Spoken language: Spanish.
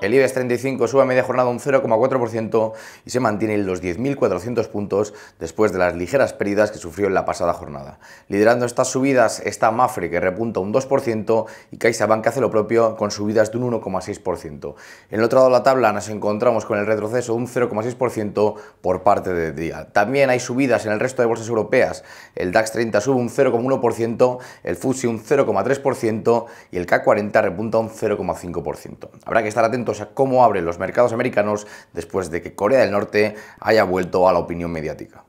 El IBEX 35 sube a media jornada un 0,4% y se mantiene en los 10.400 puntos después de las ligeras pérdidas que sufrió en la pasada jornada. Liderando estas subidas está Mafre, que repunta un 2%, y CaixaBank hace lo propio con subidas de un 1,6%. En el otro lado de la tabla nos encontramos con el retroceso de un 0,6% por parte de Día. También hay subidas en el resto de bolsas europeas. El DAX 30 sube un 0,1%, el FUSI un 0,3% y el K40 repunta un 0,5%. Habrá que estar atento o sea, cómo abren los mercados americanos después de que Corea del Norte haya vuelto a la opinión mediática.